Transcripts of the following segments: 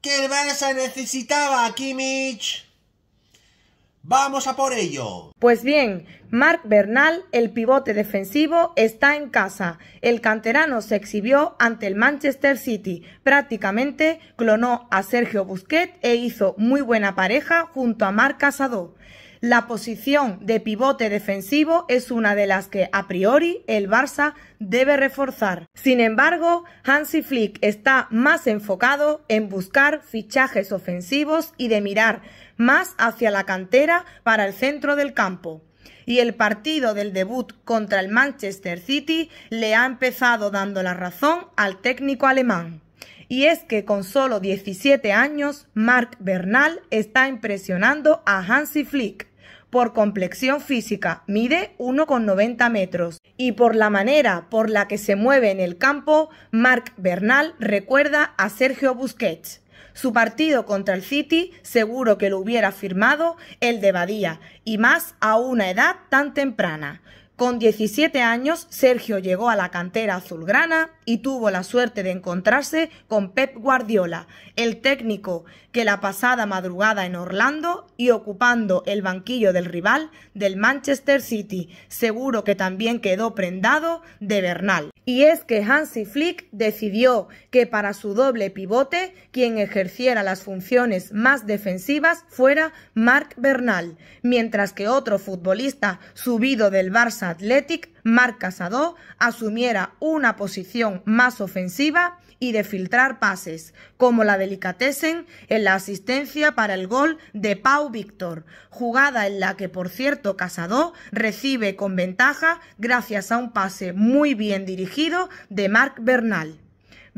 que el Barça necesitaba a Kimmich. Vamos a por ello. Pues bien, Marc Bernal, el pivote defensivo, está en casa. El canterano se exhibió ante el Manchester City. Prácticamente clonó a Sergio Busquets e hizo muy buena pareja junto a Marc Casado. La posición de pivote defensivo es una de las que a priori el Barça debe reforzar. Sin embargo, Hansi Flick está más enfocado en buscar fichajes ofensivos y de mirar más hacia la cantera para el centro del campo. Y el partido del debut contra el Manchester City le ha empezado dando la razón al técnico alemán. Y es que con solo 17 años, Marc Bernal está impresionando a Hansi Flick por complexión física mide 1,90 metros y por la manera por la que se mueve en el campo, Marc Bernal recuerda a Sergio Busquets. Su partido contra el City seguro que lo hubiera firmado el de Badía, y más a una edad tan temprana. Con 17 años, Sergio llegó a la cantera azulgrana y tuvo la suerte de encontrarse con Pep Guardiola, el técnico que la pasada madrugada en Orlando y ocupando el banquillo del rival del Manchester City, seguro que también quedó prendado de Bernal. Y es que Hansi Flick decidió que para su doble pivote, quien ejerciera las funciones más defensivas fuera Marc Bernal, mientras que otro futbolista subido del Barça Athletic Marc Casado asumiera una posición más ofensiva y de filtrar pases, como la delicatessen en la asistencia para el gol de Pau Víctor, jugada en la que, por cierto, Casado recibe con ventaja gracias a un pase muy bien dirigido de Marc Bernal.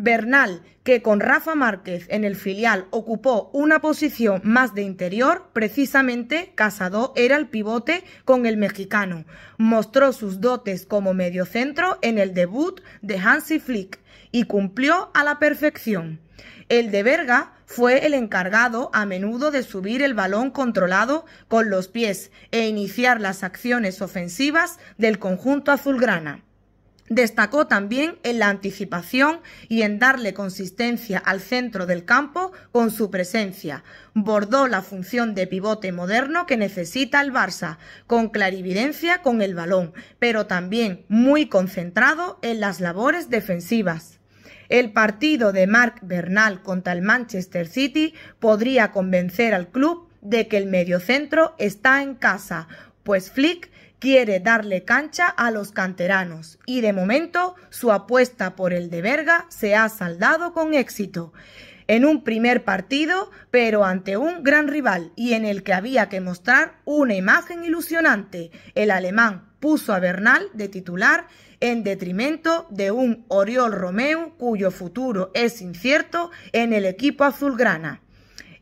Bernal, que con Rafa Márquez en el filial ocupó una posición más de interior, precisamente Casado era el pivote con el mexicano. Mostró sus dotes como mediocentro en el debut de Hansi Flick y cumplió a la perfección. El de Verga fue el encargado a menudo de subir el balón controlado con los pies e iniciar las acciones ofensivas del conjunto azulgrana. Destacó también en la anticipación y en darle consistencia al centro del campo con su presencia. Bordó la función de pivote moderno que necesita el Barça, con clarividencia con el balón, pero también muy concentrado en las labores defensivas. El partido de Marc Bernal contra el Manchester City podría convencer al club de que el mediocentro está en casa, pues Flick quiere darle cancha a los canteranos y de momento su apuesta por el de Berga se ha saldado con éxito. En un primer partido, pero ante un gran rival y en el que había que mostrar una imagen ilusionante, el alemán puso a Bernal de titular en detrimento de un Oriol Romeu cuyo futuro es incierto en el equipo azulgrana.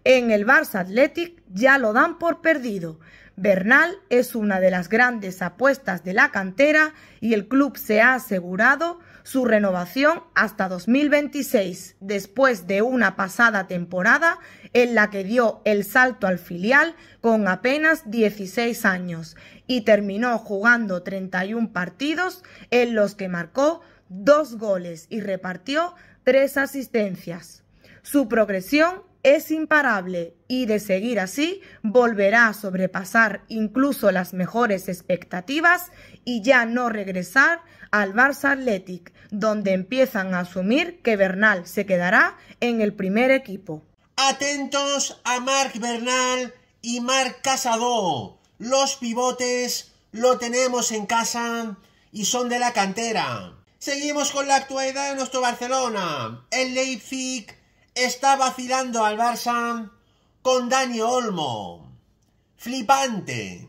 En el Barça Athletic ya lo dan por perdido, Bernal es una de las grandes apuestas de la cantera y el club se ha asegurado su renovación hasta 2026, después de una pasada temporada en la que dio el salto al filial con apenas 16 años y terminó jugando 31 partidos en los que marcó dos goles y repartió tres asistencias. Su progresión es imparable y de seguir así volverá a sobrepasar incluso las mejores expectativas y ya no regresar al Barça Athletic, donde empiezan a asumir que Bernal se quedará en el primer equipo. Atentos a Marc Bernal y Marc Casado. Los pivotes lo tenemos en casa y son de la cantera. Seguimos con la actualidad de nuestro Barcelona. El Leipzig está vacilando al Barça con Dani Olmo. Flipante.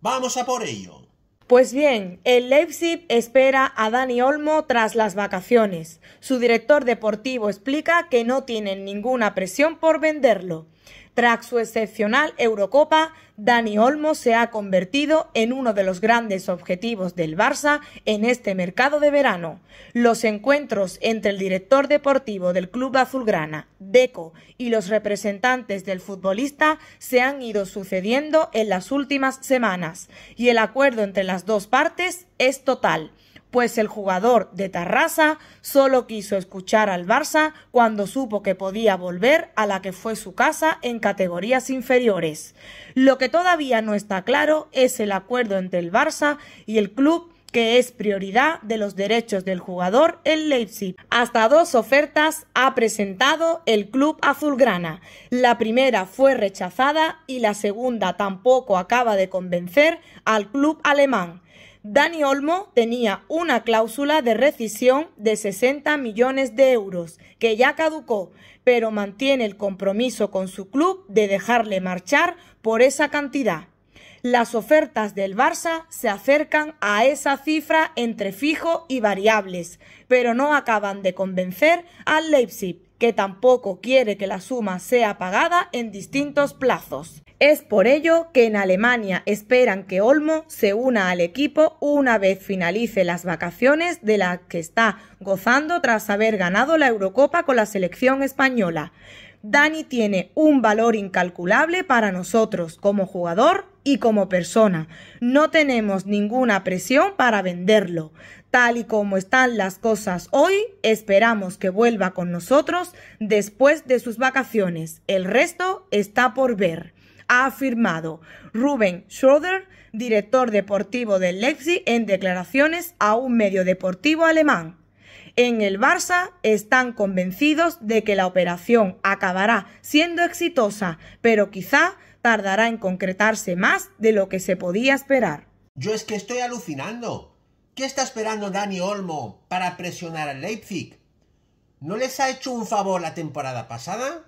Vamos a por ello. Pues bien, el Leipzig espera a Dani Olmo tras las vacaciones. Su director deportivo explica que no tienen ninguna presión por venderlo. Tras su excepcional Eurocopa, Dani Olmo se ha convertido en uno de los grandes objetivos del Barça en este mercado de verano. Los encuentros entre el director deportivo del club azulgrana, Deco, y los representantes del futbolista se han ido sucediendo en las últimas semanas y el acuerdo entre las dos partes es total pues el jugador de Tarrasa solo quiso escuchar al Barça cuando supo que podía volver a la que fue su casa en categorías inferiores. Lo que todavía no está claro es el acuerdo entre el Barça y el club que es prioridad de los derechos del jugador en Leipzig. Hasta dos ofertas ha presentado el club azulgrana. La primera fue rechazada y la segunda tampoco acaba de convencer al club alemán. Dani Olmo tenía una cláusula de rescisión de 60 millones de euros que ya caducó, pero mantiene el compromiso con su club de dejarle marchar por esa cantidad. Las ofertas del Barça se acercan a esa cifra entre fijo y variables, pero no acaban de convencer al Leipzig, que tampoco quiere que la suma sea pagada en distintos plazos. Es por ello que en Alemania esperan que Olmo se una al equipo una vez finalice las vacaciones de las que está gozando tras haber ganado la Eurocopa con la selección española. Dani tiene un valor incalculable para nosotros como jugador y como persona. No tenemos ninguna presión para venderlo. Tal y como están las cosas hoy, esperamos que vuelva con nosotros después de sus vacaciones. El resto está por ver ha afirmado Ruben Schroeder, director deportivo del Leipzig, en declaraciones a un medio deportivo alemán. En el Barça están convencidos de que la operación acabará siendo exitosa, pero quizá tardará en concretarse más de lo que se podía esperar. Yo es que estoy alucinando. ¿Qué está esperando Dani Olmo para presionar al Leipzig? ¿No les ha hecho un favor la temporada pasada?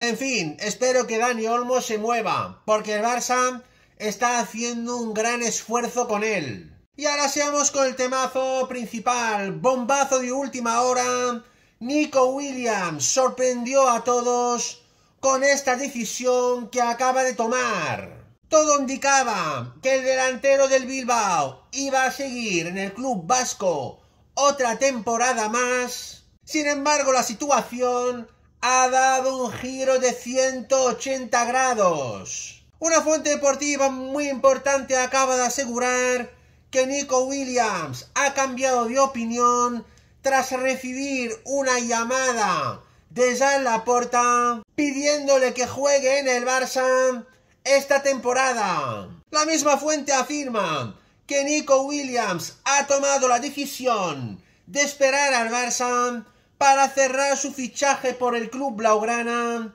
En fin, espero que Dani Olmo se mueva, porque el Barça está haciendo un gran esfuerzo con él. Y ahora seamos con el temazo principal, bombazo de última hora. Nico Williams sorprendió a todos con esta decisión que acaba de tomar. Todo indicaba que el delantero del Bilbao iba a seguir en el club vasco otra temporada más. Sin embargo, la situación ha dado un giro de 180 grados. Una fuente deportiva muy importante acaba de asegurar que Nico Williams ha cambiado de opinión tras recibir una llamada de Jean Laporta pidiéndole que juegue en el Barça esta temporada. La misma fuente afirma que Nico Williams ha tomado la decisión de esperar al Barça para cerrar su fichaje por el club blaugrana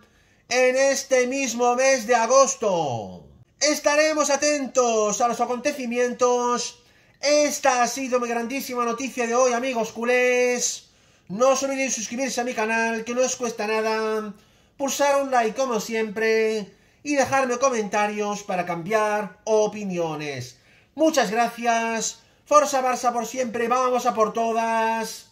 en este mismo mes de agosto. Estaremos atentos a los acontecimientos. Esta ha sido mi grandísima noticia de hoy, amigos culés. No os olvidéis suscribirse a mi canal, que no os cuesta nada. Pulsar un like como siempre. Y dejarme comentarios para cambiar opiniones. Muchas gracias. Forza Barça por siempre. Vamos a por todas